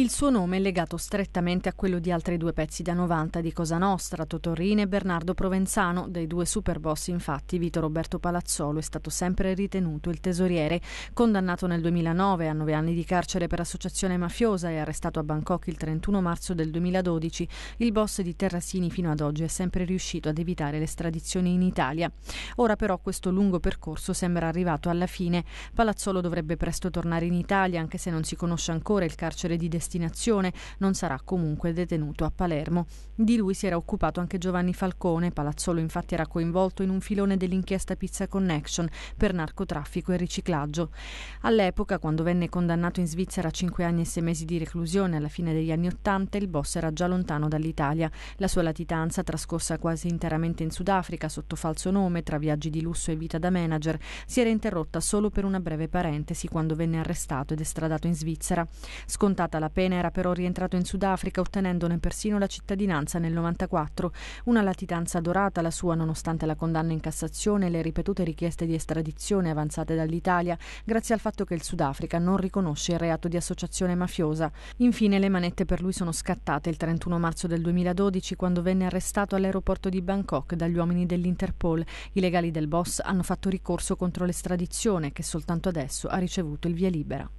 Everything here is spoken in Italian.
Il suo nome è legato strettamente a quello di altri due pezzi da 90 di Cosa Nostra, Totorrine e Bernardo Provenzano. Dei due superboss, infatti, Vito Roberto Palazzolo è stato sempre ritenuto il tesoriere. Condannato nel 2009 a nove anni di carcere per associazione mafiosa e arrestato a Bangkok il 31 marzo del 2012, il boss di Terrasini fino ad oggi è sempre riuscito ad evitare l'estradizione in Italia. Ora però questo lungo percorso sembra arrivato alla fine. Palazzolo dovrebbe presto tornare in Italia, anche se non si conosce ancora il carcere di destino destinazione, non sarà comunque detenuto a Palermo. Di lui si era occupato anche Giovanni Falcone, Palazzolo infatti era coinvolto in un filone dell'inchiesta Pizza Connection per narcotraffico e riciclaggio. All'epoca, quando venne condannato in Svizzera a 5 anni e 6 mesi di reclusione alla fine degli anni Ottanta, il boss era già lontano dall'Italia. La sua latitanza, trascorsa quasi interamente in Sudafrica sotto falso nome, tra viaggi di lusso e vita da manager, si era interrotta solo per una breve parentesi quando venne arrestato ed estradato in Svizzera. Scontata la appena era però rientrato in Sudafrica ottenendone persino la cittadinanza nel 94, una latitanza dorata la sua nonostante la condanna in Cassazione e le ripetute richieste di estradizione avanzate dall'Italia grazie al fatto che il Sudafrica non riconosce il reato di associazione mafiosa. Infine le manette per lui sono scattate il 31 marzo del 2012 quando venne arrestato all'aeroporto di Bangkok dagli uomini dell'Interpol. I legali del boss hanno fatto ricorso contro l'estradizione che soltanto adesso ha ricevuto il via libera.